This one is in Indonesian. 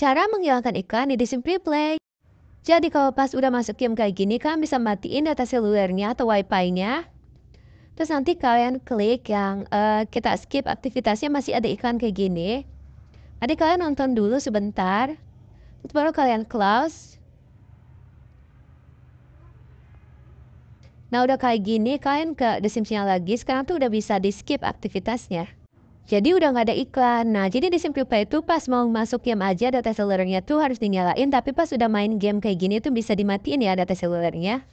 Cara menghilangkan iklan di Simply Play. Jadi kalau pas udah masuk game kayak gini, kalian bisa matiin data selulernya atau wifi-nya. Terus nanti kalian klik yang uh, kita skip aktivitasnya masih ada iklan kayak gini. Nanti kalian nonton dulu sebentar. Terus baru kalian close. Nah udah kayak gini, kalian ke The Sims-nya lagi. Sekarang tuh udah bisa di skip aktivitasnya. Jadi udah nggak ada iklan. Nah, jadi di Play itu pas mau masuk game aja data selulernya tuh harus dinyalain, tapi pas udah main game kayak gini tuh bisa dimatiin ya data selulernya.